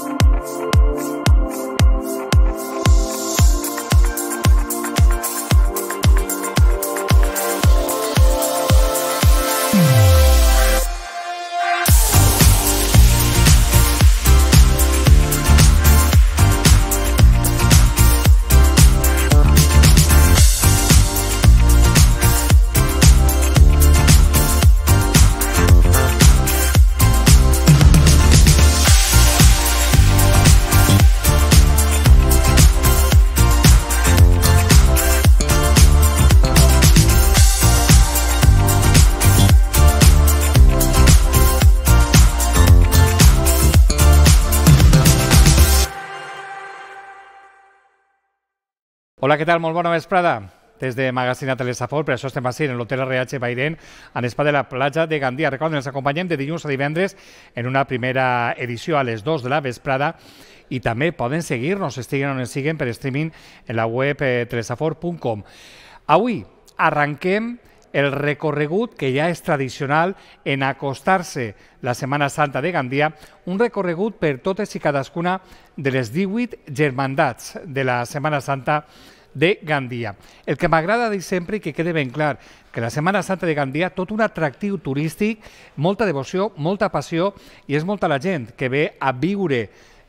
for you. Hola, què tal? Molt bona vesprada. Des de Magazine Telesaport, per això estem així en l'Hotel RH Bairén, en espai de la platja de Gandia. Recordem, ens acompanyem de dilluns a divendres en una primera edició a les 2 de la vesprada i també poden seguir-nos, estiguen on siguen, per streaming en la web eh, Avui arranquem el recorregut que ja és tradicional en acostar-se la Setmana Santa de Gandia, un recorregut per totes i cadascuna de les 18 germandats de la Setmana Santa de de Gandia. El que m'agrada dir sempre i que quede ben clar, que la Setmana Santa de Gandia, tot un atractiu turístic, molta devoció, molta passió, i és molta la gent que ve a viure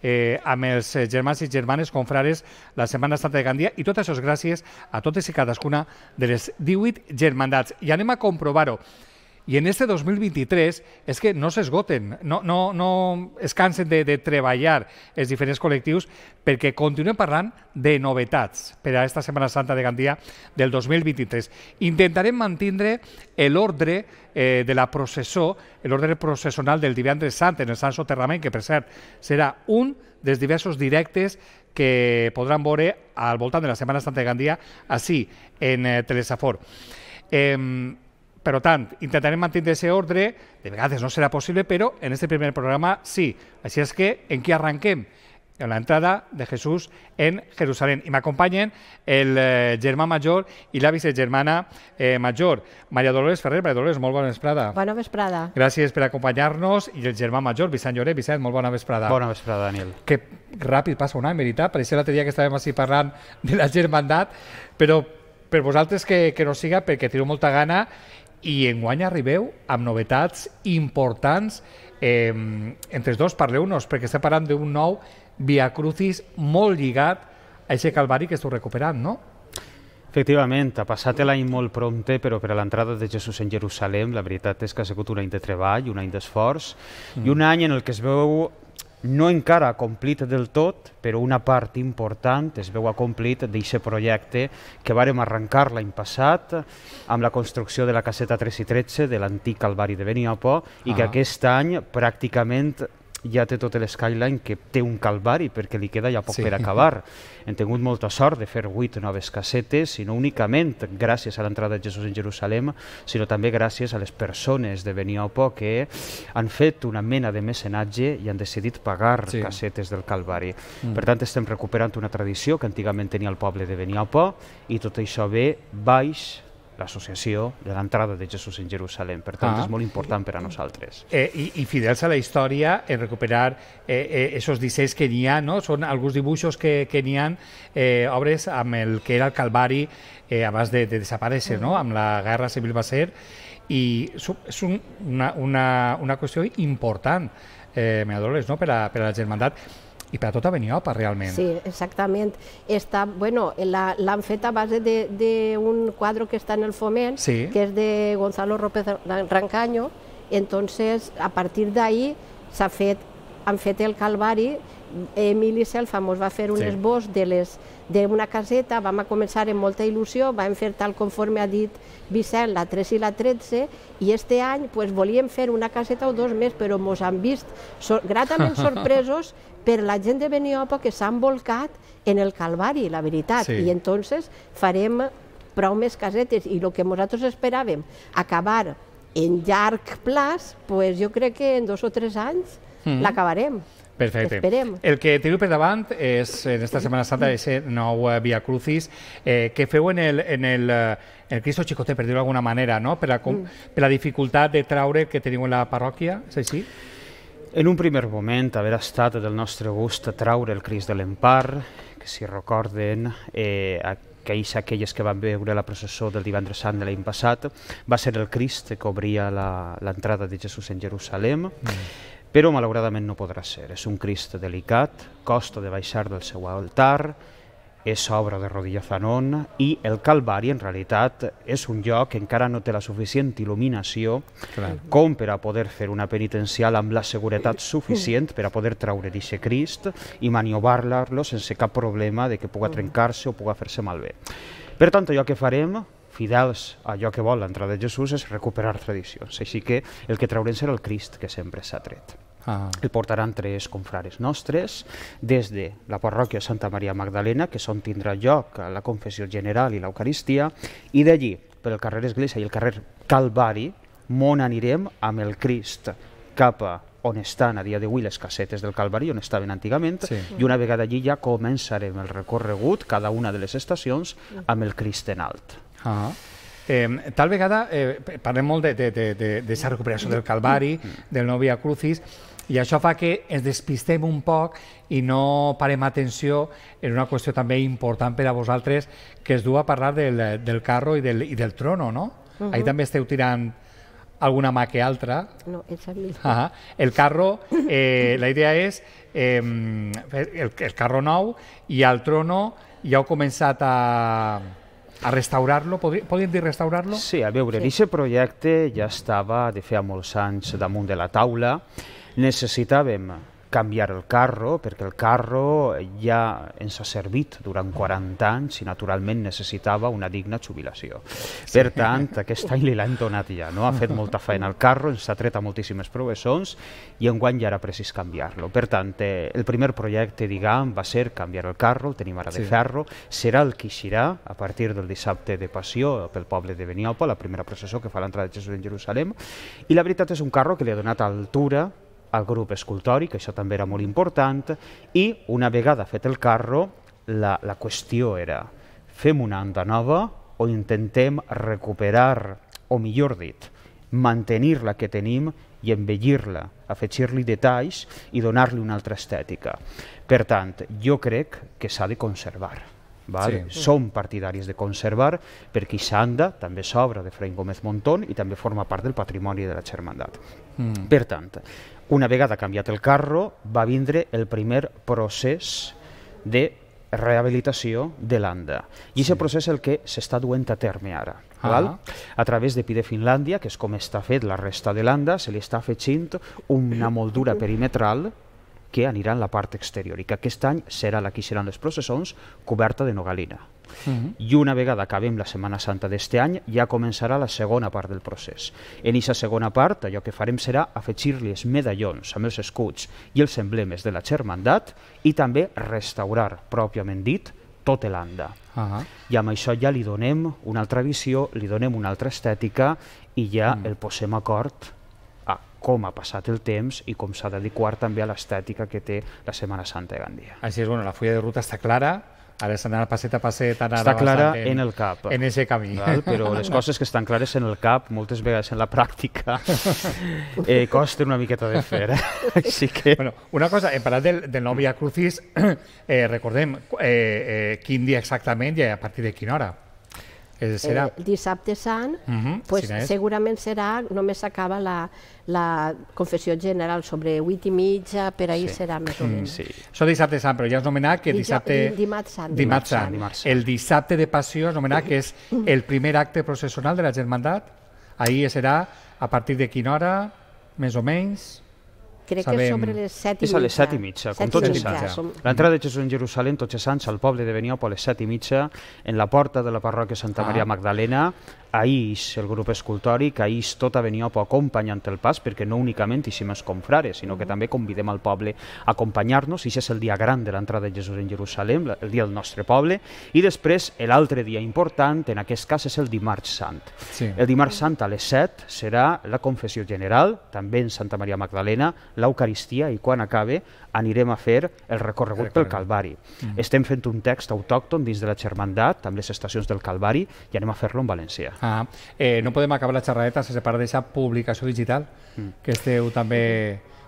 eh, amb els eh, germans i germanes confrares la Setmana Santa de Gandia i tot això és gràcies a totes i cadascuna de les 18 germandats. I anem a comprovar-ho. Y en este 2023 es que no se esgoten, no, no, no es cansen de, de treballar els diferents col·lectius perquè continuem parlant de novetats per a esta Setmana Santa de Gandia del 2023. Intentarem mantindre l'ordre eh, de la processó, l'ordre processional del divendres sant en el Sant Soterrament, que per cert serà un dels diversos directes que podran veure al voltant de la Setmana Santa de Gandia, així, en eh, Telesafor. Eh, per tant, intentarem mantenir aquest ordre, de vegades no serà possible, però en este primer programa sí. Així és que, en què arrenquem? en la entrada de Jesús en Jerusalén. I m'acompanyen el eh, germà major i la vicegermana eh, major, Maria Dolores Ferrer. Maria Dolores, molt bona vesprada. Bona vesprada. Gràcies per acompanyar-nos. I el germà major, Vicent Lloret. Vicent, molt bona vesprada. Bona vesprada, Daniel. Que ràpid passa un any, veritat. això l'altre dia que estàvem així parlant de la germandat, però per vosaltres que, que no siga perquè teniu molta gana i enguany arribeu amb novetats importants. Eh, entre els dos parleu-nos, perquè estem parlant d'un nou Via Crucis molt lligat a aquest calvari que esteu recuperant, no? Efectivament, ha passat l'any molt prompte, però per a l'entrada de Jesús en Jerusalem, la veritat és que ha sigut un any de treball, un any d'esforç, mm. i un any en el que es veu no encara complit del tot, però una part important es veu acomplit d'aquest projecte que vàrem arrencar l'any passat amb la construcció de la caseta 3 i 13 de l'antic Calvari de Beniapó i ah. que aquest any pràcticament ja té tot l'Skyline que té un calvari perquè li queda ja poc sí. per acabar. Hem tingut molta sort de fer vuit noves cassetes i no únicament gràcies a l'entrada de Jesús en Jerusalem, sinó també gràcies a les persones de Beniopo que han fet una mena de mecenatge i han decidit pagar sí. cassetes del calvari. Mm. Per tant, estem recuperant una tradició que antigament tenia el poble de Beniopo i tot això ve baix l'associació de l'entrada de Jesús en Jerusalem. Per tant, ah. és molt important per a nosaltres. Eh, i, I fidels a la història, en recuperar eh, eh, esos dissenys que n'hi ha, no? són alguns dibuixos que, que n'hi ha, eh, obres amb el que era el Calvari eh, abans de, de desaparèixer, no? amb la Guerra Civil va ser, i és un, una, una, una qüestió important, eh, me adoles, no? per, a, per a la germandat i per a tota Beniopa, realment. Sí, exactament. Està, bueno, l'han fet a base d'un quadre que està en el foment, sí. que és de Gonzalo López Rancaño, entonces, a partir d'ahí s'ha fet, han fet el calvari Emili Selfamos va fer un sí. esbós d'una caseta, vam a començar amb molta il·lusió, vam fer tal conforme ha dit Vicent, la 3 i la 13, i este any pues, volíem fer una caseta o dos més, però ens han vist gratament sorpresos per la gent de Beniopa que s'han volcat en el Calvari, la veritat, sí. i entonces farem prou més casetes, i el que nosaltres esperàvem, acabar en llarg plaç, pues jo crec que en dos o tres anys mm -hmm. l'acabarem. Perfecte. Esperem. El que teniu per davant és, en esta Setmana Santa, aquest nou eh, Via Crucis, eh, que feu en el, en el, eh, el Cristo Xicotet, per dir-ho d'alguna manera, no? per, la, com, mm. per la dificultat de traure que teniu en la parròquia, és així? En un primer moment, haver estat del nostre gust traure el Cris de l'Empar, que si recorden, eh, aquells, aquelles que van veure la processó del divendres sant de l'any passat, va ser el Crist que obria l'entrada de Jesús en Jerusalem. Mm però malauradament no podrà ser. És un Crist delicat, costa de baixar del seu altar, és obra de Rodilla Fanon i el Calvari en realitat és un lloc que encara no té la suficient il·luminació Clar. com per a poder fer una penitencial amb la seguretat suficient per a poder traure d'aquest Crist i maniobrar-lo sense cap problema de que pugui trencar-se o pugui fer-se malbé. Per tant, allò que farem fidels a allò que vol l'entrada de Jesús és recuperar tradicions. Així que el que traurem serà el Crist que sempre s'ha tret. Ah. El portaran tres confrares nostres, des de la parròquia Santa Maria Magdalena, que és on tindrà lloc la confessió general i l'Eucaristia, i d'allí, pel carrer Església i el carrer Calvari, on anirem amb el Crist cap a on estan a dia d'avui les casetes del Calvari, on estaven antigament, sí. i una vegada allí ja començarem el recorregut, cada una de les estacions, amb el Crist en alt. Ah. Eh, tal vegada, eh, parlem molt d'aquesta de, de, de, de recuperació del Calvari, mm. del Novia Crucis, i això fa que ens despistem un poc i no parem atenció en una qüestió també important per a vosaltres, que es du a parlar del, del carro i del, i del trono, no? Uh -huh. Ahí també esteu tirant alguna mà que altra. No, el misma. Ah, el carro, eh, la idea és eh, el, el carro nou i el trono ja heu començat a, a restaurar-lo? Podríem dir restaurar-lo? Sí, a veure, sí. aquest projecte ja estava de fer molts anys damunt de la taula necessitàvem canviar el carro, perquè el carro ja ens ha servit durant 40 anys i naturalment necessitava una digna jubilació. Sí. Per tant, aquest any li l'han donat ja, no? ha fet molta feina al carro, ens ha tret a moltíssimes provessons i en guany ja era precís canviar-lo. Per tant, eh, el primer projecte, diguem, va ser canviar el carro, el tenim ara sí. de ferro, serà el que eixirà a partir del dissabte de Passió pel poble de Beniopa, la primera processó que fa l'entrada de Jesús en Jerusalem, i la veritat és un carro que li ha donat altura el grup escultòric, això també era molt important, i una vegada fet el carro, la, la qüestió era fem una anda nova o intentem recuperar, o millor dit, mantenir la que tenim i embellir-la, afegir-li detalls i donar-li una altra estètica. Per tant, jo crec que s'ha de conservar. Val? Sí. Som partidaris de conservar perquè Ixanda també s'obre de Fray Gómez Montón i també forma part del patrimoni de la Germandat. Mm. Per tant, una vegada canviat el carro, va vindre el primer procés de rehabilitació de l'ANDA. I aquest sí. procés és el que s'està duent a terme ara. Ah. Val? A través de Pide Finlàndia, que és com està fet la resta de l'ANDA, se li està afegint una moldura perimetral que aniran a la part exterior i que aquest any serà la que seran les processons coberta de nogalina. Uh mhm. -huh. I una vegada acabem la Setmana Santa d'este any, ja començarà la segona part del procés. En aquesta segona part, allò que farem serà afegir-li els medallons amb els escuts i els emblemes de la germandat i també restaurar, pròpiament dit, tot l'anda. Uh -huh. I amb això ja li donem una altra visió, li donem una altra estètica i ja uh mm. -huh. el posem acord com ha passat el temps i com s'ha d'adequar també a l'estètica que té la Setmana Santa de Gandia. Així és, bueno, la fulla de ruta està clara, Ara s'ha d'anar passet a passet. ara Està clara en, en el cap. En ese camí. Val? Però les coses que estan clares en el cap, moltes vegades en la pràctica, eh, costa una miqueta de fer. Eh? Així que... Bueno, una cosa, hem parlat del, del nou Via Crucis, eh, recordem eh, eh, quin dia exactament i a partir de quina hora que serà... Eh, dissabte Sant, uh mhm, -huh, pues, serà segurament serà, només s'acaba la, la confessió general sobre 8 i mitja, per ahir sí. serà més o mm, menys. Sí. Això dissabte Sant, però ja us nomenat que dissabte... Dimarts Sant. Dimarts Sant. Dimarts Sant. El dissabte de passió es nomenat que és el primer acte processional de la germandat. Ahir serà a partir de quina hora, més o menys? Crec Sabem... que sobre les 7 i mitja. És a les 7 i mitja, com tots els anys. L'entrada de Jesús en Jerusalem, tots els anys, al poble de Beniop a les 7 i mitja, en la porta de la parròquia Santa Maria ah. Magdalena, ahir el grup escultòric, ahir tota Beniopo acompanyant el pas, perquè no únicament hi som els confrares, sinó que mm-hmm. també convidem al poble a acompanyar-nos, i és el dia gran de l'entrada de Jesús en Jerusalem, el dia del nostre poble, i després l'altre dia important, en aquest cas, és el dimarts sant. Sí. El dimarts sant a les 7 serà la confessió general, també en Santa Maria Magdalena, l'Eucaristia, i quan acabe anirem a fer el recorregut pel Calvari. Mm. Estem fent un text autòcton dins de la germandat, amb les estacions del Calvari, i anem a fer-lo en València. Ah, eh, no podem acabar la xerradeta sense parlar d'aquesta publicació digital mm. que esteu també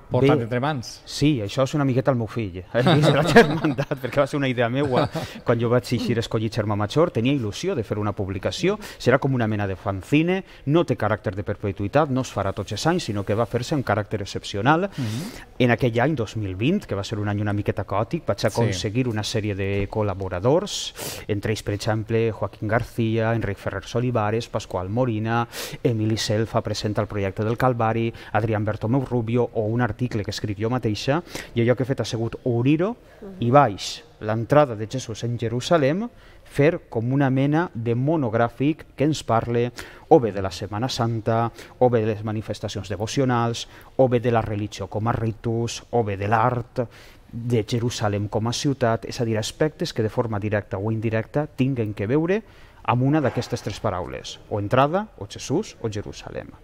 Portat entre mans. Sí, això és una miqueta el meu fill. Eh? la germandat, perquè va ser una idea meua. Quan jo vaig eixir escollir germà major, tenia il·lusió de fer una publicació. Serà com una mena de fanzine, no té caràcter de perpetuïtat, no es farà tots els anys, sinó que va fer-se un caràcter excepcional. Mm -hmm. En aquell any, 2020, que va ser un any una miqueta caòtic, vaig aconseguir sí. una sèrie de col·laboradors, entre ells, per exemple, Joaquín García, Enric Ferrer Solivares, Pasqual Morina, Emili Selfa presenta el projecte del Calvari, Adrián Bertomeu Rubio o un artista article que escrit jo mateixa, i allò que he fet ha sigut unir-ho i baix l'entrada de Jesús en Jerusalem, fer com una mena de monogràfic que ens parle o bé de la Setmana Santa, o bé de les manifestacions devocionals, o bé de la religió com a ritus, o bé de l'art, de Jerusalem com a ciutat, és a dir, aspectes que de forma directa o indirecta tinguen que veure amb una d'aquestes tres paraules, o entrada, o Jesús, o Jerusalem.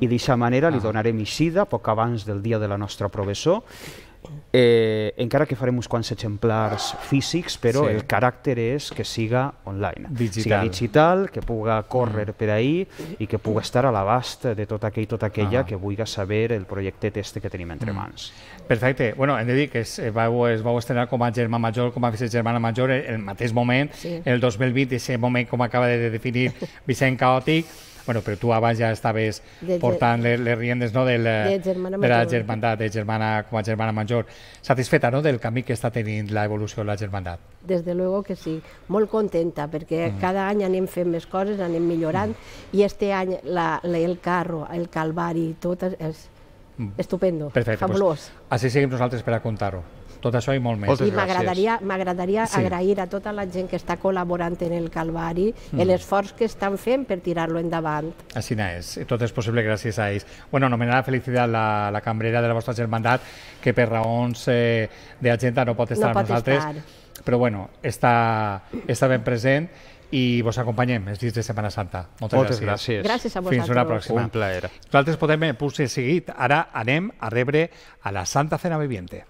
I d'aquesta manera li ah. donarem issida poc abans del dia de la nostra professor, Eh, encara que farem uns quants exemplars físics, però sí. el caràcter és que siga online, digital. siga digital, que puga mm. córrer per ahí i que puga estar a l'abast de tot aquell i tot aquella ah. que vulgui saber el projecte test que tenim entre mm. mans. Perfecte. Bueno, hem de dir que es, eh, vau, es vau estrenar com a germà major, com a vicegermana major, en el mateix moment, sí. el 2020, aquest moment com acaba de definir Vicent Caòtic, Bueno, però tu abans ja estaves de, portant les, les riendes no, del, de, eh, de la germandat, de germana com a germana major. Satisfeta no, del camí que està tenint la evolució de la germandat? Des de luego que sí, molt contenta, perquè mm. cada any anem fent més coses, anem millorant, mm. i este any la, la, el carro, el calvari, tot és, és mm. estupendo, Perfecte, fabulós. Pues, així seguim nosaltres per a contar-ho. Tot això i molt més. Moltes I m'agradaria sí. agrair a tota la gent que està col·laborant en el Calvari mm. l'esforç que estan fent per tirar-lo endavant. Així és, tot és possible gràcies a ells. Bueno, la felicitat la, la cambrera de la vostra germandat, que per raons eh, d'agenda no pot estar no pot nosaltres. Estar però bueno, està, està ben present i vos acompanyem els dies de Setmana Santa. Moltes, Moltes gràcies. gràcies. Gràcies a vosaltres. Fins una pròxima. Un plaer. Nosaltres podem eh, posar seguit. Ara anem a rebre a la Santa Cena Viviente.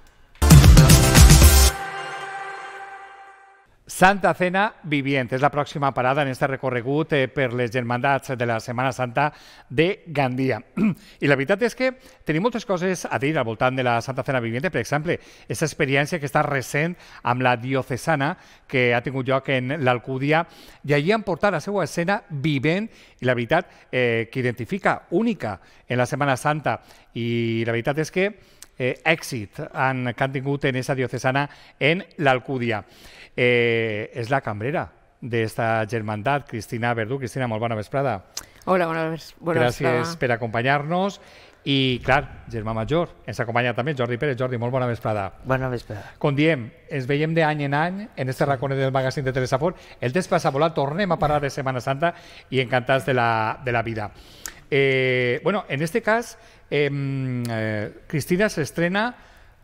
Santa Cena Viviente és la pròxima parada en este recorregut eh, per les germandats de la Setmana Santa de Gandia. I la veritat és que tenim moltes coses a dir al voltant de la Santa Cena Viviente, per exemple, aquesta experiència que està recent amb la diocesana que ha tingut lloc en l'Alcúdia i allà han portat la seva escena vivent i la veritat eh, que identifica única en la Setmana Santa i la veritat és que eh, èxit han, que han tingut en esa diocesana en l'Alcúdia. Eh, és la cambrera d'esta germandat, Cristina Verdú. Cristina, molt bona vesprada. Hola, bona, ves bona Gràcies vesprada. per acompanyar-nos. I, clar, germà major, ens acompanya també Jordi Pérez. Jordi, molt bona vesprada. Bona vesprada. Com diem, ens veiem d'any en any en este raconet del magazín de Telesaport. El despassa passa volant, tornem a parlar de Semana Santa i encantats de la, de la vida. Eh, bueno, en este cas, Eh, eh, Cristina s'estrena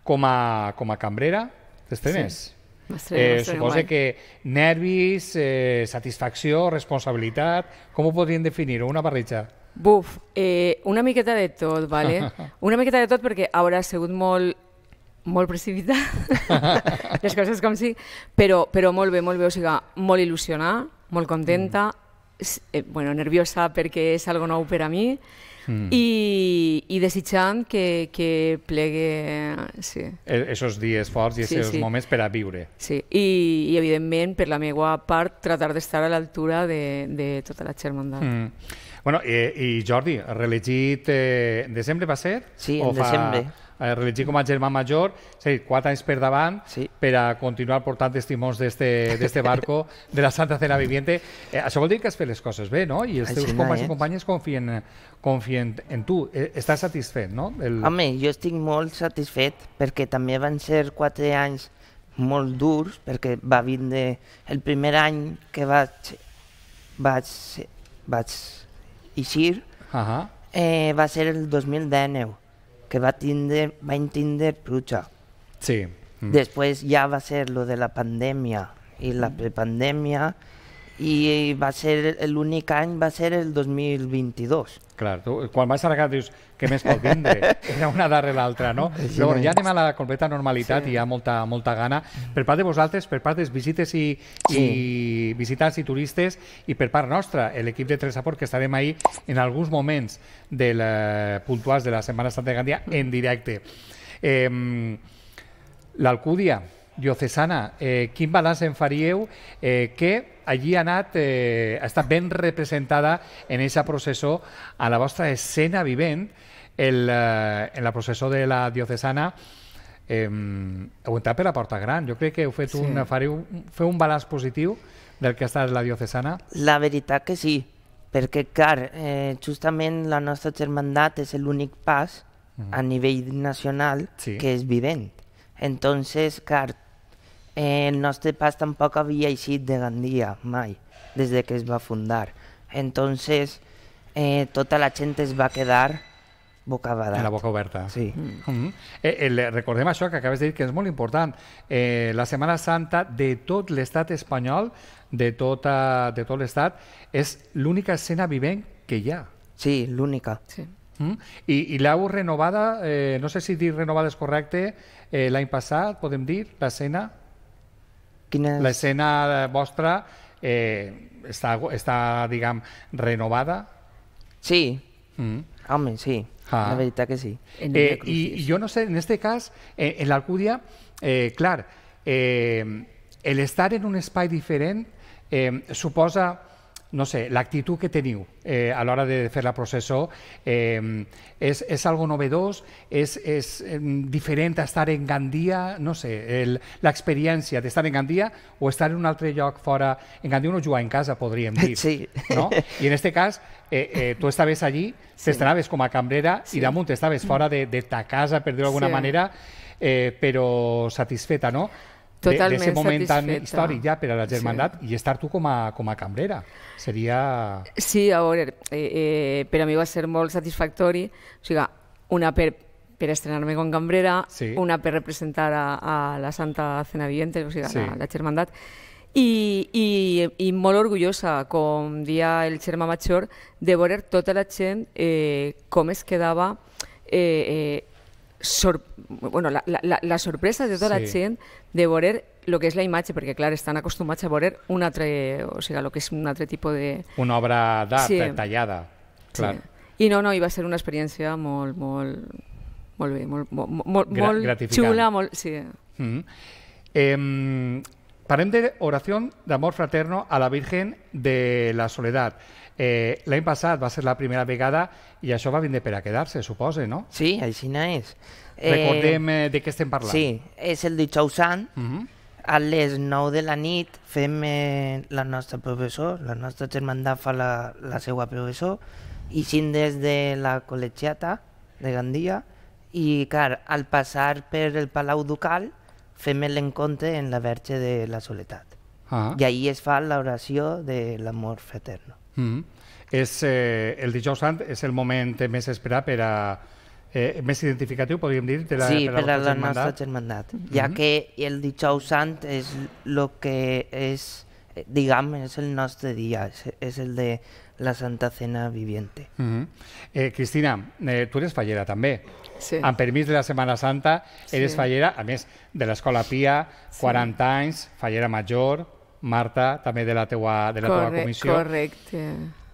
com, a, com a cambrera. T'estrenes? Sí. Eh, suposa que nervis, eh, satisfacció, responsabilitat... Com ho podríem definir? Una barreja? Buf, eh, una miqueta de tot, vale? una miqueta de tot perquè haurà sigut molt molt precipitat, les coses com si, però, però molt bé, molt bé, o sigui, molt il·lusionada, molt contenta, mm. eh, bueno, nerviosa perquè és algo nou per a mi, Mm. I, i desitjant que, que plegue... Sí. E, esos dies forts i sí, aquests sí. moments per a viure. Sí, I, i evidentment, per la meva part, tratar d'estar a l'altura de, de tota la germandat. Mm. Bueno, eh, i Jordi, reelegit eh, en desembre va ser? Sí, en o fa... desembre eh, rellegir com a germà major, és a dir, quatre anys per davant, sí. per a continuar portant testimons d'este barco de la Santa Cena Viviente. Eh, això vol dir que has fet les coses bé, no? I els teus Aixina, companys eh? i companyes confien, confien en tu. Eh, estàs satisfet, no? El... Home, jo estic molt satisfet perquè també van ser quatre anys molt durs perquè va vindre el primer any que vaig vaig, vaig eixir uh -huh. eh, va ser el 2019 que va a, tinder, va a entender Prucha... Sí. Después ya va a ser lo de la pandemia y la prepandemia. i va ser l'únic any va ser el 2022. Clar, tu, quan vas arreglar dius que més pot vindre, era una darrere l'altra, no? Sí. Però ja anem a la completa normalitat sí. i hi ha molta, molta gana. Per part de vosaltres, per part dels visites i, sí. i visitants i turistes i per part nostra, l'equip de Tres Aport, que estarem ahir en alguns moments de la, eh, puntuals de la Setmana Santa de Gandia en directe. Eh, L'Alcúdia, diocesana, eh, quin balanç en faríeu eh, que allí ha anat, eh, ha estat ben representada en aquesta processó a la vostra escena vivent el, eh, en la processó de la diocesana eh, heu entrat per la porta gran jo crec que heu fet sí. un, fareu, feu un balanç positiu del que ha estat la diocesana La veritat que sí perquè clar, eh, justament la nostra germandat és l'únic pas a nivell nacional sí. que és vivent Entonces, claro, Eh, el nostre pas tampoc havia eixit de Gandia mai, des de que es va fundar. Entonces, eh, tota la gent es va quedar bocabadat. En la boca oberta. Sí. Mm -hmm. eh, eh, recordem això que acabes de dir, que és molt important. Eh, la Setmana Santa de tot l'estat espanyol, de, tota, de tot l'estat, és l'única escena vivent que hi ha. Sí, l'única. Sí. Mm? I, i l'heu renovada, eh, no sé si dir renovada és correcte, eh, l'any passat, podem dir, l'escena? Quines... L'escena vostra eh, està, està, diguem, renovada? Sí. Mm. Home, sí. Ah. La veritat que sí. Eh, i, jo no sé, en este cas, eh, en eh, clar, eh, el estar en un espai diferent eh, suposa no sé, l'actitud que teniu eh, a l'hora de fer la processó eh, és, és algo novedós, és, és eh, diferent a estar en Gandia, no sé, l'experiència d'estar en Gandia o estar en un altre lloc fora, en Gandia uno jugar en casa, podríem dir, sí. no? I en este cas, eh, eh, tu estaves allí, sí. t'estaves com a cambrera sí. i damunt estaves fora de, de ta casa, per dir-ho d'alguna sí. manera, eh, però satisfeta, no? Totalment d'aquest moment tan històric ja per a la germandat sí. i estar tu com a, com a cambrera. Seria... Sí, a veure, eh, eh, per a mi va ser molt satisfactori, o sigui, una per, per estrenar-me com cambrera, sí. una per representar a, a la Santa Cena Viviente, o sigui, sí. la, la germandat, i, i, i molt orgullosa, com dia el germà major, de veure tota la gent eh, com es quedava eh, eh, sor bueno, la, la, la sorpresa de tota sí. la gent de veure el que és la imatge, perquè clar, estan acostumats a veure un altre, o sigui, lo que és un altre tipus de... Una obra d'art sí. tallada, clar. Sí. I no, no, i va ser una experiència molt, molt, molt bé, molt, molt, molt, molt xula, molt... Sí. Mm -hmm. eh, parlem d'oració d'amor fraterno a la Virgen de la Soledat. Eh, L'any passat va ser la primera vegada i això va vindre per a quedar-se, suposa, no? Sí, així no és. Eh, Recordem eh, de què estem parlant. Sí, és el dijous sant, uh mhm. -huh. a les 9 de la nit fem eh, la nostra professor, la nostra germandat fa la, la seva professor, i sin des de la col·legiata de Gandia, i clar, al passar per el Palau Ducal fem l'encontre en la Verge de la Soledat. Ah. I ahir es fa l'oració de l'amor fraterno. Mm -hmm. és, eh, el dijous sant és el moment més esperat per a, eh, més identificatiu, podríem dir, de la, sí, la, per a la germandat. nostra germandat, mm -hmm. ja que el dijous sant és el que és, eh, diguem, és el nostre dia, és, és el de la Santa Cena Viviente. Uh mm-hmm. -huh. eh, Cristina, eh, tu eres fallera també. Sí. Amb permís de la Setmana Santa, eres sí. fallera, a més, de l'Escola Pia, sí. 40 anys, fallera major, Marta, també de la teua, de la Corre, teua comissió. Correcte.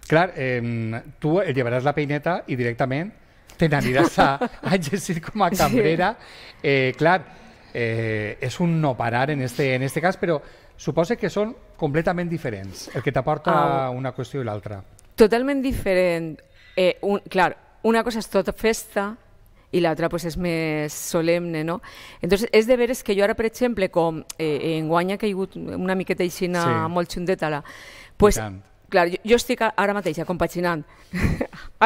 Clar, eh, tu llevaràs la peineta i directament te n'aniràs a, a exercir com a cambrera. Sí. Eh, clar, eh, és un no parar en este, en este cas, però suposa que són completament diferents, el que t'aporta ah, una qüestió i l'altra. Totalment diferent. Eh, un, clar, una cosa és tota festa, i l'altra pues, és més solemne. No? Entonces, és de veres que jo ara, per exemple, com eh, en Guanya ha caigut una miqueta així sí. molt xundeta, la, pues, clar, jo, jo estic ara mateix acompagant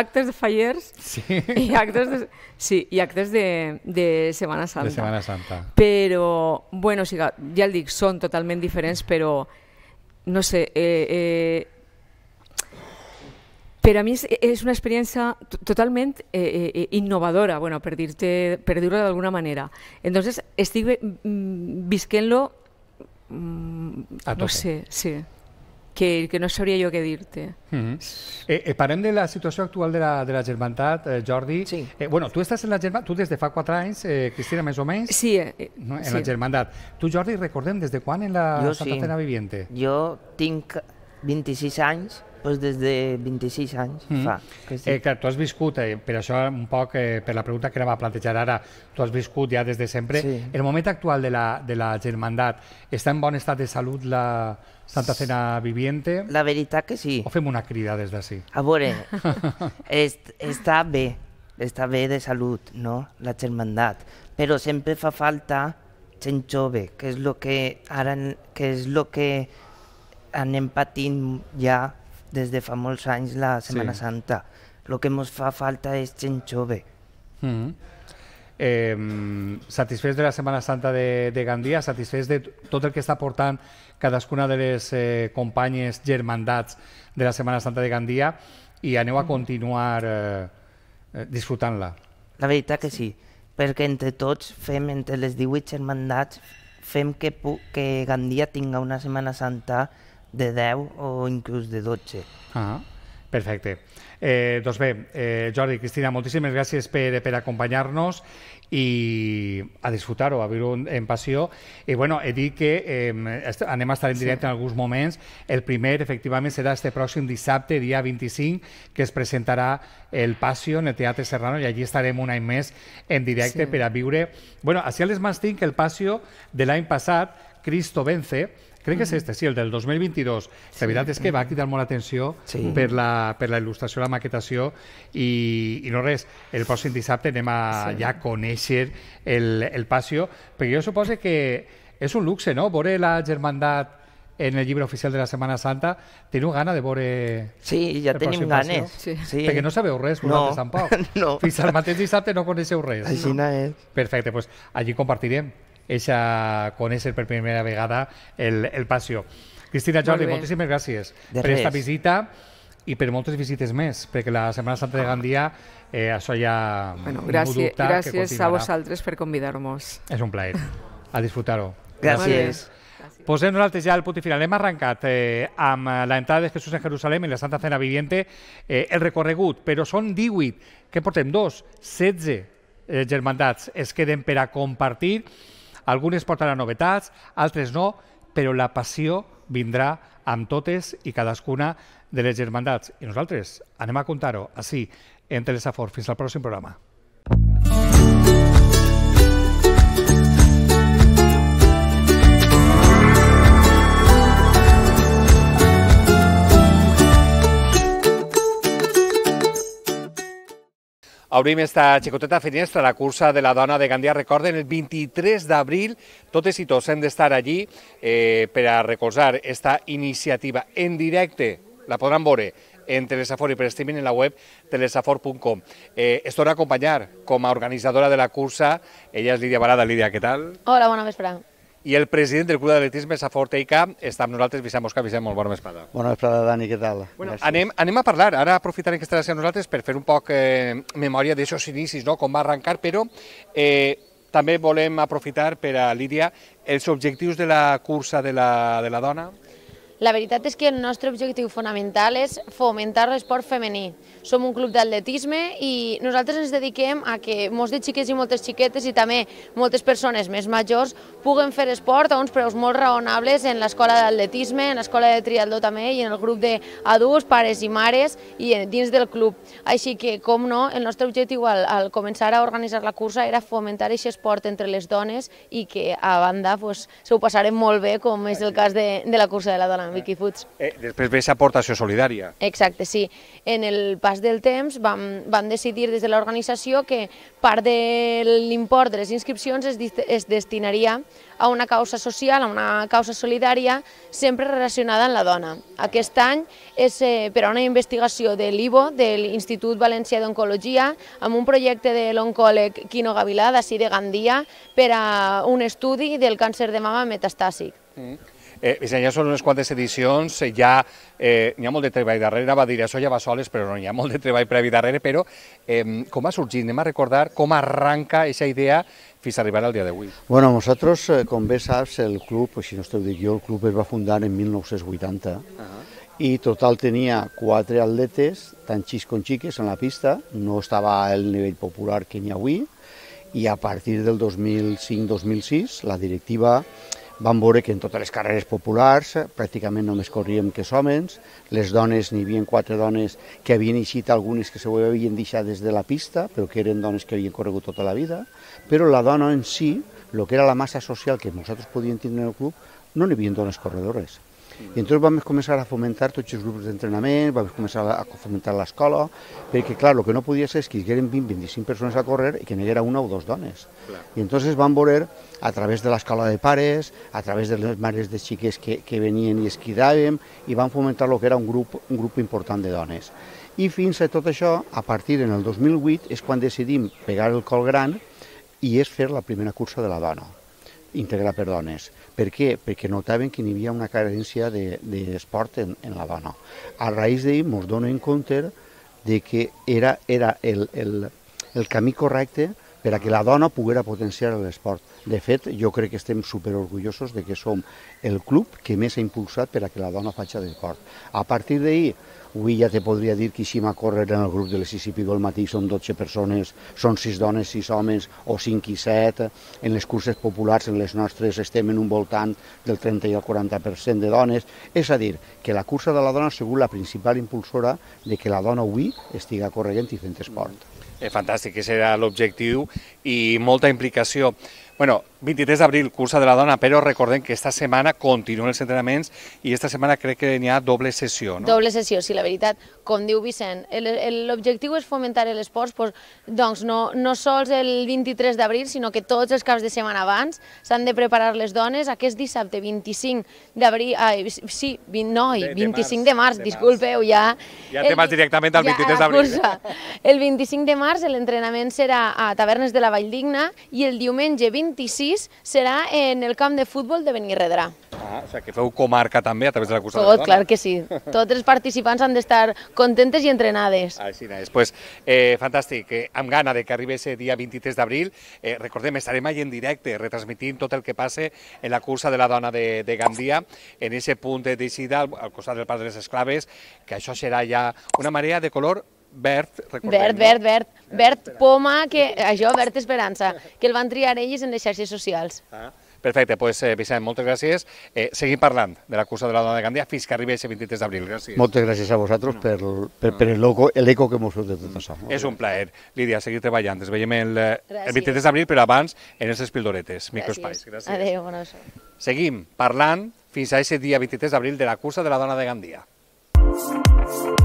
actes de fallers sí. i actes de, sí, i actes de, de Setmana Santa. De Setmana Santa. Però, bueno, o sigui, ja el dic, són totalment diferents, però no sé, eh, eh, per a mi és, és una experiència totalment eh, eh, eh, innovadora, bueno, per dir-te, per dir-ho d'alguna manera. Entonces, estic mm, visquent-lo... Mm, no sé, sí que, que no sabria jo què dir-te. Mm-hmm. eh, eh, parlem de la situació actual de la, de la germandat, eh, Jordi. Sí. Eh, bueno, tu estàs en la germandat, tu des de fa 4 anys, eh, Cristina, més o menys, sí, eh, eh no, en sí. la germandat. Tu, Jordi, recordem, des de quan en la jo, Santa sí. Fena Viviente? Jo tinc 26 anys pues, des de 26 anys mm. fa. Que sí. eh, clar, tu has viscut, eh, per això un poc, eh, per la pregunta que anava a plantejar ara, tu has viscut ja des de sempre. Sí. El moment actual de la, de la germandat, està en bon estat de salut la Santa Cena Viviente? La veritat que sí. O fem una crida des d'ací? a veure, est, està bé, està bé de salut, no?, la germandat. Però sempre fa falta gent jove, que és el que ara que és lo que anem patint ja des de fa molts anys la Setmana sí. Santa. Lo que ens fa falta gent jove. Mm -hmm. eh, satisfets de la Setmana Santa de, de Gandia, satisfets de tot el que està portant cadascuna de les eh, companyes germandats de la Setmana Santa de Gandia i aneu a mm. continuar eh, eh, disfrutant-la. La veritat que sí, perquè entre tots fem, entre les 18 germandats, fem que, que Gandia tinga una Setmana Santa de 10 o inclús de 12. Ah, perfecte. Eh, doncs bé, eh, Jordi, Cristina, moltíssimes gràcies per, per acompanyar-nos i a disfrutar-ho, a viure en passió. I bueno, he dit que eh, anem a estar en directe sí. en alguns moments. El primer, efectivament, serà este pròxim dissabte, dia 25, que es presentarà el Passio en el Teatre Serrano i allí estarem un any més en directe sí. per a viure... Bueno, així les mans tinc el Passio de l'any passat, Cristo Vence, Crec que és este, sí, el del 2022. Sí. La veritat és que va cridar molt l'atenció sí. per, la, per la il·lustració, la maquetació i, i no res, el pròxim dissabte anem a sí. ja conèixer el, el passió, perquè jo suposo que és un luxe, no?, veure la germandat en el llibre oficial de la Setmana Santa, teniu gana de veure... Sí, ja tenim ganes. Sí. sí. Perquè no sabeu res vosaltres no. tampoc. no. Fins al mateix dissabte no coneixeu res. Així no. és. Perfecte, doncs pues, allí compartirem eixa, conèixer per primera vegada el, el Passió. Cristina Jordi, Molt moltíssimes gràcies de per aquesta visita i per moltes visites més, perquè la Setmana Santa de Gandia eh, això ja bueno, gràcies, dubte, gràcies a vosaltres per convidar-nos. És un plaer. A disfrutar-ho. Gràcies. gràcies. Posem nosaltres ja al punt final. Hem arrencat eh, amb l'entrada de Jesús en Jerusalem i la Santa Cena Viviente eh, el recorregut, però són 18, que portem dos, 16 eh, germandats es queden per a compartir algunes portaran novetats, altres no, però la passió vindrà amb totes i cadascuna de les germandats. I nosaltres anem a comptar ho així, entre les afor. Fins al pròxim programa. Obrim esta xicoteta finestra. La cursa de la dona de Gandia, recorden, el 23 d'abril. Totes i tots hem d'estar allí eh, per a recolzar esta iniciativa en directe. La podran veure en Telesafor i per streaming en la web telesafor.com. Eh, es torna a acompanyar com a organitzadora de la cursa. Ella és Lídia Barada. Lídia, què tal? Hola, bona vesprada i el president del Club d'Atletisme Saforte Ica, està amb nosaltres, Vicent Mosca. Vicent, molt bona vesprada. Bona vesprada, Dani, què tal? Bueno, anem, anem a parlar, ara aprofitarem que estàs amb nosaltres per fer un poc eh, memòria d'aquests inicis, no? com va arrencar, però eh, també volem aprofitar per a Lídia els objectius de la cursa de la, de la dona. La veritat és que el nostre objectiu fonamental és fomentar l'esport femení. Som un club d'atletisme i nosaltres ens dediquem a que molts de xiquets i moltes xiquetes i també moltes persones més majors puguen fer esport a uns preus molt raonables en l'escola d'atletisme, en l'escola de triatló també i en el grup d'adults, pares i mares i dins del club. Així que, com no, el nostre objectiu al, al començar a organitzar la cursa era fomentar aquest esport entre les dones i que, a banda, pues, s'ho passarem molt bé, com és el cas de, de la cursa de la dona amb Wikifoods. Eh. eh, després ve aportació solidària. Exacte, sí. En el pas del temps vam, vam decidir des de l'organització que part de l'import de les inscripcions es, es destinaria a una causa social, a una causa solidària, sempre relacionada amb la dona. Aquest any és eh, per a una investigació de l'IVO, de l'Institut Valencià d'Oncologia, amb un projecte de l'oncòleg Quino Gavilà, d'ací de Gandia, per a un estudi del càncer de mama metastàsic. Mm. Eh, ja són unes quantes edicions, eh, ja eh, n'hi ha molt de treball darrere, va dir això ja va soles, però no, hi ha molt de treball previ darrere, però eh, com ha sorgit? Anem a recordar com arranca aquesta idea fins a arribar al dia d'avui. Bueno, nosaltres, eh, com bé saps, el club, si no esteu dic jo, el club es va fundar en 1980, uh -huh i total tenia quatre atletes, tant xics com xiques, en la pista, no estava al nivell popular que n'hi ha avui, i a partir del 2005-2006 la directiva vam veure que en totes les carreres populars eh, pràcticament només corríem que homes, les dones, n'hi havia quatre dones que havien eixit algunes que se ho havien deixat des de la pista, però que eren dones que havien corregut tota la vida, però la dona en si, el que era la massa social que nosaltres podíem tenir en el club, no n'hi havia dones corredores. I entonces vam començar a fomentar tots els grups d'entrenament, vam començar a fomentar l'escola, perquè, clar, el que no podia ser és que hi hagués 20-25 persones a córrer i que n'hi haguera una o dues dones. Clar. I entonces vam veure, a través de l'escola de pares, a través de les mares de xiques que, que venien i esquidàvem, i vam fomentar el que era un grup, un grup important de dones. I fins a tot això, a partir del 2008, és quan decidim pegar el col gran i és fer la primera cursa de la dona integrar per dones. Per què? Perquè notaven que hi havia una carència d'esport de, de en, en la dona. A raïs d'ell ens donen compte de que era, era el, el, el camí correcte per a que la dona poguera potenciar l'esport. De fet, jo crec que estem superorgullosos de que som el club que més ha impulsat per a que la dona faci l'esport. A partir d'ahir, avui ja te podria dir que així a córrer en el grup de les 6 i pico del matí, són 12 persones, són 6 dones, 6 homes, o 5 i 7, en les curses populars, en les nostres, estem en un voltant del 30 i el 40% de dones, és a dir, que la cursa de la dona ha sigut la principal impulsora de que la dona avui estiga corregent i fent esport. Eh, fantàstic, aquest era l'objectiu, i molta implicació. Bueno, 23 d'abril, cursa de la dona, però recordem que esta setmana continuen els entrenaments i esta setmana crec que n'hi ha doble sessió, no? Doble sessió, sí, la veritat. Com diu Vicent, l'objectiu és fomentar l'esport, doncs, doncs no, no sols el 23 d'abril, sinó que tots els caps de setmana abans s'han de preparar les dones. Aquest dissabte 25 d'abril, ai, sí, 20, no, de, 25 de març, de març disculpeu, ja... Ja té març directament al ja 23 d'abril. Eh? El 25 de març l'entrenament serà a Tavernes de la Valldigna i el diumenge 20 26 serà en el camp de futbol de Benirredrà. Ah, o sigui que feu comarca també a través de la cursa Tot, de la dona. clar que sí. Tots els participants han d'estar contentes i entrenades. Així és. Pues, eh, fantàstic. Eh, amb gana de que arribi aquest dia 23 d'abril. Eh, recordem, estarem allà en directe retransmitint tot el que passe en la cursa de la dona de, de Gandia, en ese punt de d'eixida al, al costat del Parc de les Esclaves, que això serà ja una marea de color Verd, recordem. Verd, verd, verd. No? Verd Poma, que això, Verd Esperança, que el van triar ells en les xarxes socials. Ah. Perfecte, doncs, eh, Vicent, moltes gràcies. Eh, seguim parlant de la cursa de la dona de Gandia fins que arribi el 23 d'abril. Gràcies. Moltes gràcies a vosaltres per, per, per, per l'eco que mos heu de tot això. És un plaer. Lídia, seguir treballant. Ens veiem el, eh, el 23 d'abril, però abans en els espildoretes, microespais. Gràcies. Adéu, bona sort. Seguim parlant fins a aquest dia 23 d'abril de la cursa de la dona de Gandia. Thank you.